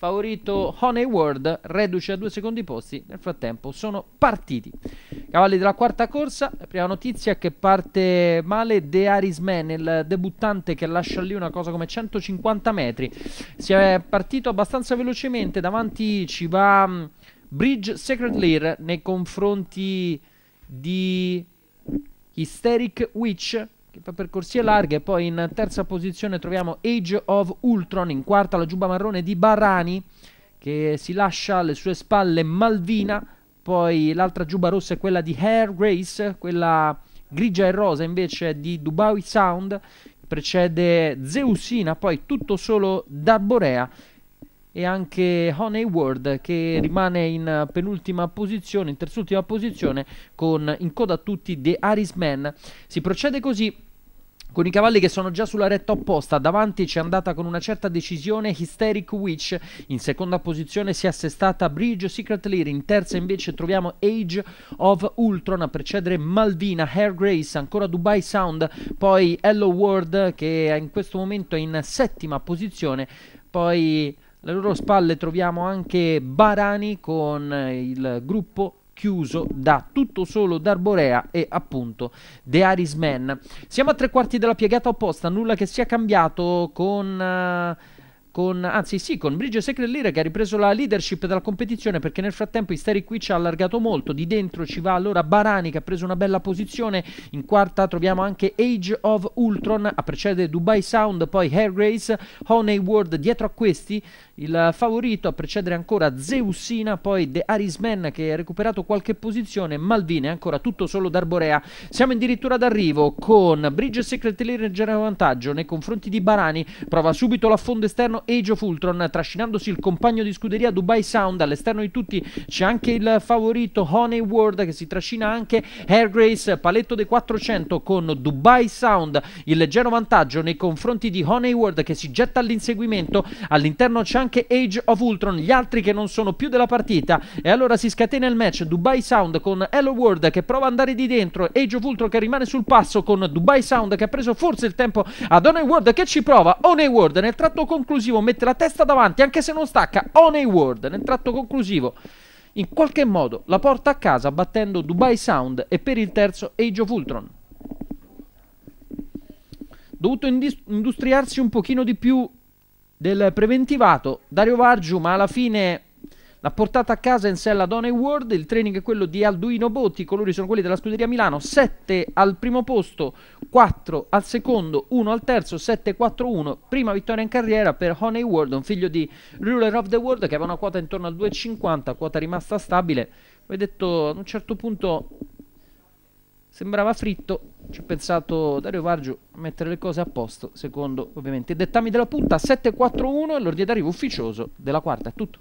favorito Honey World, reduce a due secondi posti, nel frattempo sono partiti. Cavalli della quarta corsa, prima notizia che parte male De Arisman, il debuttante che lascia lì una cosa come 150 metri, si è partito abbastanza velocemente, davanti ci va mm, Bridge Secret Lear nei confronti di Hysteric Witch per corsie larghe. Poi in terza posizione troviamo Age of Ultron, in quarta la giubba marrone di Barani che si lascia alle sue spalle Malvina, poi l'altra giubba rossa è quella di Hair Grace, quella grigia e rosa invece è di Dubai Sound, precede Zeusina, poi tutto solo da Borea e anche Honey World che rimane in penultima posizione, in terzultima posizione con in coda a tutti The Arisman. Si procede così con i cavalli che sono già sulla retta opposta, davanti c'è andata con una certa decisione Hysteric Witch, in seconda posizione si è assestata Bridge Secret Lear, in terza invece troviamo Age of Ultron a precedere Malvina, Hair Grace, ancora Dubai Sound, poi Hello World che in questo momento è in settima posizione, poi alle loro spalle troviamo anche Barani con il gruppo chiuso da tutto solo d'Arborea e appunto The Iris Siamo a tre quarti della piegata opposta, nulla che sia cambiato con... Uh, con, anzi sì, con Bridge Secret Secrellira che ha ripreso la leadership della competizione perché nel frattempo Isteri qui ci ha allargato molto, di dentro ci va allora Barani che ha preso una bella posizione, in quarta troviamo anche Age of Ultron, a precedere Dubai Sound, poi Hair Grace, Honey World dietro a questi, il favorito a precedere ancora Zeusina, poi The Arisman che ha recuperato qualche posizione, Malvine ancora tutto solo d'Arborea, siamo addirittura d'arrivo con Bridge Brigio Secrellira in leader in vantaggio nei confronti di Barani, prova subito l'affondo esterno Age of Ultron, trascinandosi il compagno di scuderia Dubai Sound. All'esterno di tutti c'è anche il favorito Honey World che si trascina anche Air Grace, paletto dei 400 con Dubai Sound, il leggero vantaggio nei confronti di Honey World che si getta all'inseguimento. All'interno c'è anche Age of Ultron, gli altri che non sono più della partita. E allora si scatena il match Dubai Sound con Hello World che prova ad andare di dentro, Age of Ultron che rimane sul passo con Dubai Sound che ha preso forse il tempo ad Honey World che ci prova. Honey World nel tratto conclusivo conclusivo mette la testa davanti anche se non stacca Oney Ward nel tratto conclusivo. In qualche modo la porta a casa battendo Dubai Sound e per il terzo Age of Ultron. Dovuto industriarsi un pochino di più del preventivato Dario Vargiu, ma alla fine L'ha portata a casa in sella Donna World. Il training è quello di Alduino Botti. I colori sono quelli della scuderia Milano. 7 al primo posto, 4 al secondo, 1 al terzo, 7-4-1. Prima vittoria in carriera per Honey World, un figlio di Ruler of the World che aveva una quota intorno al 2,50, quota rimasta stabile. Come detto, ad un certo punto sembrava fritto, ci ha pensato Dario Vargio a mettere le cose a posto, secondo ovviamente i dettami della punta 7-4-1 e l'ordine d'arrivo ufficioso della quarta, è tutto.